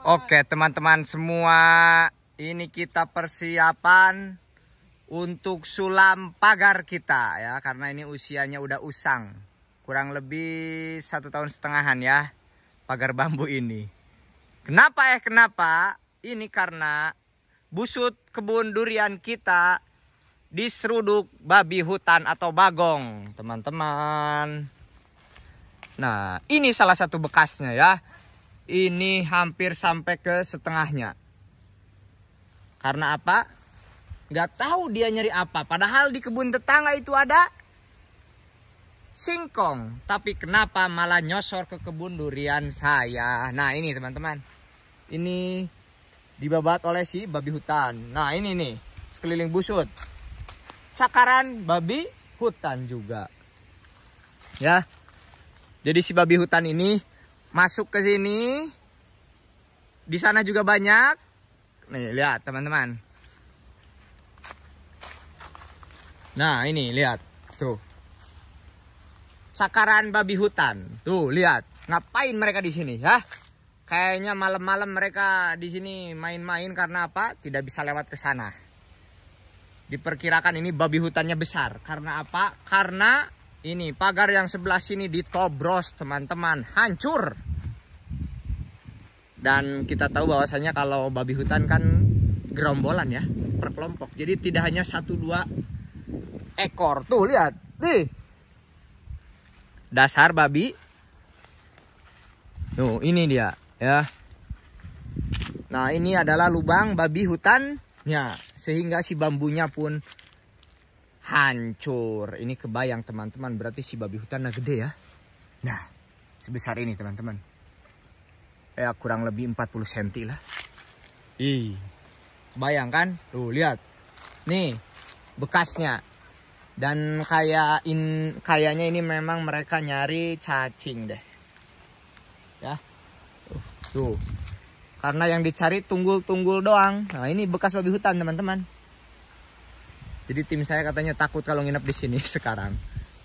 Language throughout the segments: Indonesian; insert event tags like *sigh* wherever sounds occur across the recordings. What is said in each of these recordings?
Oke teman-teman semua ini kita persiapan untuk sulam pagar kita ya karena ini usianya udah usang kurang lebih satu tahun setengahan ya pagar bambu ini kenapa eh, kenapa ini karena busut kebun durian kita diseruduk babi hutan atau bagong teman-teman nah ini salah satu bekasnya ya ini hampir sampai ke setengahnya. Karena apa? Gak tahu dia nyari apa. Padahal di kebun tetangga itu ada singkong. Tapi kenapa malah nyosor ke kebun durian saya? Nah ini teman-teman. Ini dibabat oleh si babi hutan. Nah ini nih sekeliling busut. Cakaran babi hutan juga. Ya. Jadi si babi hutan ini masuk ke sini. Di sana juga banyak. Nih, lihat teman-teman. Nah, ini lihat. Tuh. Sakaran babi hutan. Tuh, lihat. Ngapain mereka di sini, ya? Kayaknya malam-malam mereka di sini main-main karena apa? Tidak bisa lewat ke sana. Diperkirakan ini babi hutannya besar. Karena apa? Karena ini pagar yang sebelah sini ditobros teman-teman, hancur. Dan kita tahu bahwasanya kalau babi hutan kan gerombolan ya, per Jadi tidak hanya satu dua ekor. Tuh lihat, nih. Dasar babi. Tuh, ini dia ya. Nah, ini adalah lubang babi hutannya sehingga si bambunya pun hancur. Ini kebayang teman-teman, berarti si babi hutan nah gede ya. Nah, sebesar ini teman-teman. Ya kurang lebih 40 cm lah. Ih. Bayangkan, tuh lihat. Nih, bekasnya. Dan kayak in kayaknya ini memang mereka nyari cacing deh. Ya. tuh. Karena yang dicari tunggul-tunggul doang. Nah, ini bekas babi hutan, teman-teman. Jadi tim saya katanya takut kalau nginep di sini *laughs* sekarang.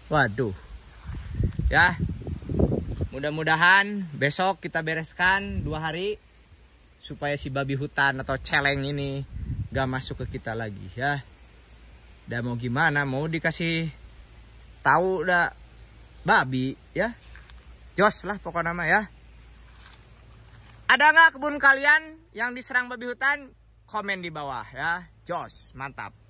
Waduh. Ya. Mudah-mudahan besok kita bereskan dua hari supaya si babi hutan atau celeng ini gak masuk ke kita lagi ya. Dan mau gimana mau dikasih tahu udah babi ya. Jos lah pokok nama ya. Ada nggak kebun kalian yang diserang babi hutan? Komen di bawah ya. Jos, mantap.